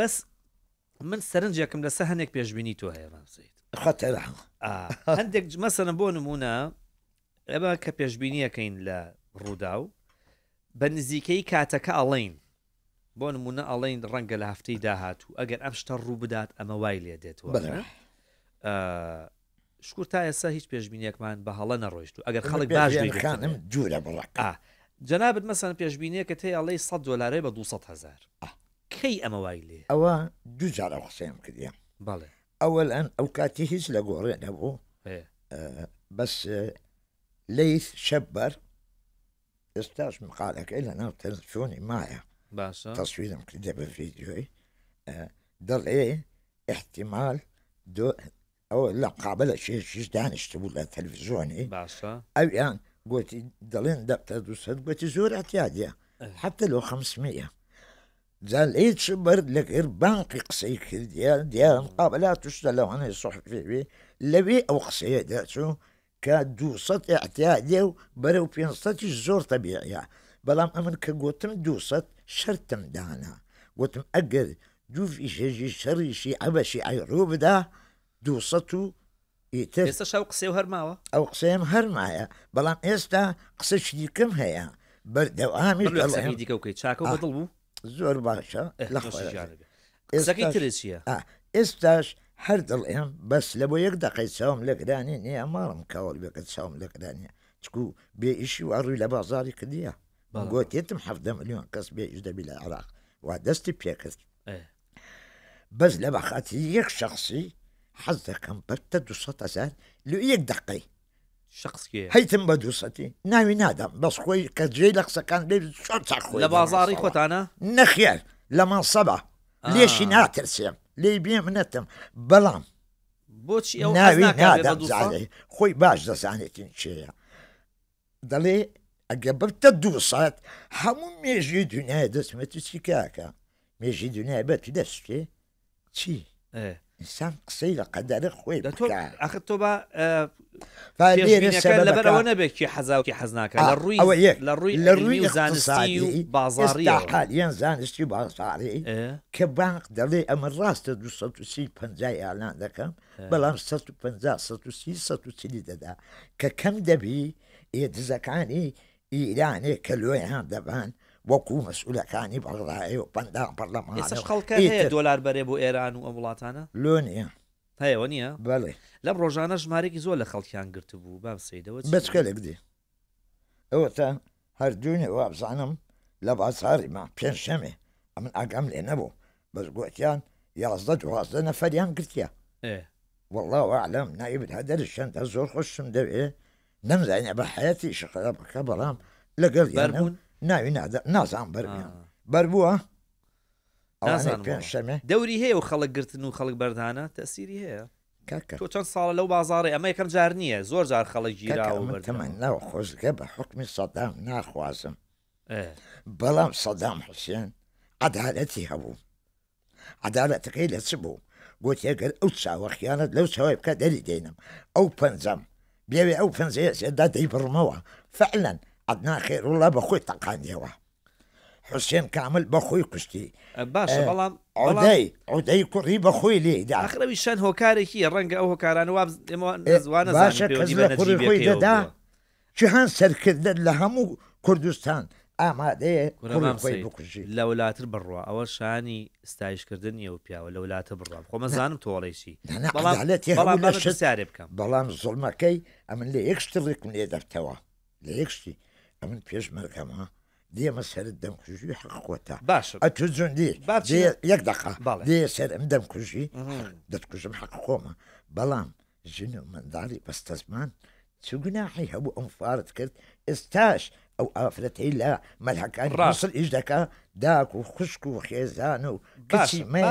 بەس من سەرنجێکم لەسە هەنێک پێشببینی تۆ هەیەمانسیت خەتەرا هەندێک مەسەرم بۆ نمونە ئەمە کە پێشببینیەکەین لە ڕوودا و بە نزیکەی کاتەکە ئەڵین بۆ نمونە ئەڵین ڕەنگە لە هەفتەی داهاتوو ئەگەر ئەم شتە ڕوو بدات ئەمە وای لێ دێتەوە شکور تا ئێستا هیچ پێشببینیەکمان بە هەڵە نەڕۆیشت و ئەگەر خەڵک باشخانم جوورە بڵک جەنابەت مەسان پێشببینیە کە تێ ئەڵەی 100 دلارێ بە 200 هزار کەی أموالي لێ ئەوە دوجارە حسێم کردیە بەڵێ ئەوە ئەن ئەو کاتی هیچ لە گۆڕێ نەبوو بەس لیث شەبەر ئێستاش مقالەکەی لە ناو تەلفۆنی مایە باشە تەسویرم کردێ بە ڤیددیۆی دەڵێ احتمال دو ئەوە لە قابلە شێشش دانیشت بوو لە تەلویزیۆنی أو يعني قلت دەڵێن دبت دوسات قلت زور ئەتیادە إيه. حتى لو 500 زاليت برد لك غير بانقي قصيك ديال ديال مقابلات وشتلا وانا يصح في لبي او قصي داتو كدوسط اعتادو برو بينصتي الزور طبيعي ما من كقوتم دوسط شرتم دانا وتم اقر في شجي شري شي عبشي روب دا دوسطو يتر يستا شاو قصي وهرماوة او قصي هرمايا ما يستا قصي شديكم هيا بردو امي بلو قصي ديكو كي تشاكو آه. بضلبو زور باشا ئێستاکی ترسیە ئێستاش هەر دڵێم بەس لە بۆ یەک دقی چاوم لەگرانی نییە ماڵم کاوەڵ بێکت چاوم لەگرانیە چکو بێ ایشی و ئەڕووی لە بازاری کردیە گۆتێتم هەفتە میلیۆن کەس بێ ئیش دەبی لە عراق و دستی پێکرد بەس إيه. لە بەخاتی یک شخصی حەز دەکەم بەتە دو سات ازار لو یک دقی شخصية هيتم بدوستي ناوي نادم بس خوي كجي لقصة كان لي شو تخوي لبازاري خوت أنا نخيل صبا آه. ليش سيم لي بيا منتم بلام بوتشي أو ناوي نادم زعلي خوي باش دساني شيء دلي أقبلت تدوسات همون ميجي دنيا دسمتي سكاكا ميجي دنيا بات دستي تشي ايه شان قسەی آه، آه، لە قەدەرە خۆی ئەخ تۆ بە لە بەرەوە نەبێکی حەزاوکی حەزناکە لە بازاري لە ڕووی لە ڕووی زانستی بازاری حالیان زانستی بازاری اه. کە بانک دەڵێ ئەمە ڕاستە ستو یاان ستو سي 150 دەدا کە کەم دەبی ئێدزەکانی ئیرانێ كلوي لۆیان دەبان وەکو مەسئولەکانی بەڵدای و پندان پەرلەمان خەڵکە دۆلار بەرێ بۆ ئێران و ئەم وڵاتانە لۆ نیە هەیەەوە نییە بەڵێ لەم ڕۆژانە ژمارێکی زۆر لە خەڵکیان گرت بوو بام سیدەوە بچکەلێک دی ئەوە تا هەردوونی وابزانم لە بازاری ما پێنج شەمێ ئەمن ئاگەم لێ نەبوو بەس گوتیان یازدە دوازدە نەفەریان گرتیە والله عالم نایب هەدەر شەندە زۆر خۆشم دەوێ نەمزانە بە حەتی شقەرە بکە بەڵام لەگەڵ ناوی نازان بەرمیان بەر بووە دەوری هەیە و خەڵک گرتن و خەڵک بەردانە تەسیری هەیە تۆ چەند ساڵە لەو بازارڕی ئەمە یەکەم جار نییە زۆر جار خەڵک گیراوەمەەوە خۆشگە بە حکمی سەدام ناخوازم بەڵام سەدام حوسێن عدالەتی هەبوو عدالەتەکەی لە چ بوو گوتیەگەر ئەو چاوە خیانەت لەو چاوای بکە دەری دێنم ئەو پنجەم بێوێ ئەو پنجێ سيدا دي بڕمەوە فعلاً ئەدنا خێڕوڵە بە خۆی تەقاندەوە حوسێن کامل بە خۆی کوشتی باشە بەڵام ئەودەی کوڕی بە خۆی لێ داخرەوی شەن هۆکارێکی ڕەنگە ئەو هۆکاران وازوانە خۆی دەدا جیهان سەرکردن لە هەموو کوردستان ئامادەیە بکوژی لە وڵاتر بڕوە ئەوە شانی ستایشکردنی و پیاوە لە وڵاتە بڕام خۆمە زانم تۆڵێکی بەڵام زڵمەکەی ئەمن لە یەکشتڵێک لێ دەرتەوە لە یەکشتی من فيش مركمة دي مسير دم كوجي حق قوتا باش اتوزون دي دي يك دقه سر ام دم كوجي دت كوجي حق قوما بلام جنو من داري بس تزمان شو جناحي هبو انفارت كرت استاش او افرتي لا ملحك ان يوصل اجدك داك وخشك وخيزان وكل ما